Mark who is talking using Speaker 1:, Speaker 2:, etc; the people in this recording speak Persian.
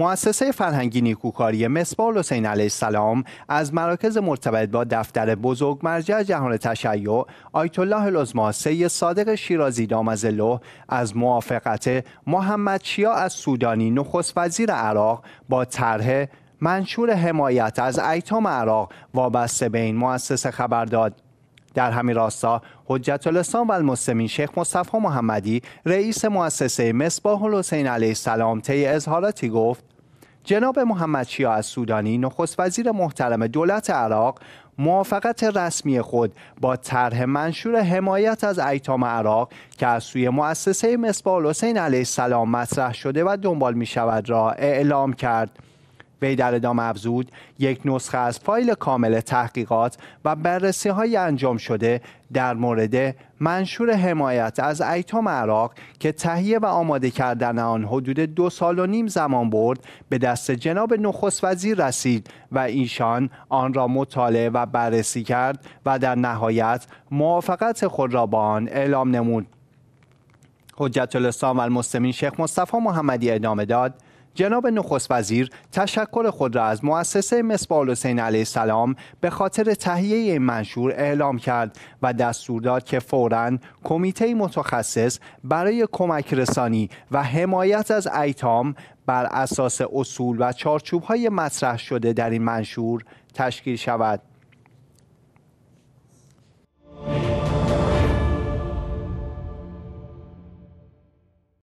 Speaker 1: مؤسسه فرهنگی نیکوکاری مصباح حسین علیه السلام از مراکز مرتبط با دفتر بزرگ مرجع جهان تشیع آیت الله العظما صادق شیرازی دامزلو از موافقت محمد شیا از سودانی نخست وزیر عراق با طرح منشور حمایت از ایتام عراق وابسته به این مؤسسه خبر داد در همین راستا حجت الاسلام و المسلمین شیخ مصطفی محمدی رئیس مؤسسه مصباح الحسین علیه السلام طی اظهاراتی گفت جناب محمد از سودانی نخست وزیر محترم دولت عراق موافقت رسمی خود با طرح منشور حمایت از ایتام عراق که از سوی مؤسسه مصباح حسین علیه السلام مطرح شده و دنبال می شود را اعلام کرد. وی در ادامه افزود یک نسخه از فایل کامل تحقیقات و بررسی های انجام شده در مورد منشور حمایت از ایتام عراق که تهیه و آماده کردن آن حدود دو سال و نیم زمان برد به دست جناب نخست وزیر رسید و ایشان آن را مطالعه و بررسی کرد و در نهایت موافقت خود را با آن اعلام نمود حجت الاسلام و المسلمین شیخ مصطفی محمدی ادامه داد جناب نخست وزیر تشکر خود را از مؤسسه مصباح الحسین علیه السلام به خاطر تهیه این منشور اعلام کرد و دستور داد که فوراً کمیته متخصص برای کمک رسانی و حمایت از ایتام بر اساس اصول و چارچوب های مطرح شده در این منشور تشکیل شود.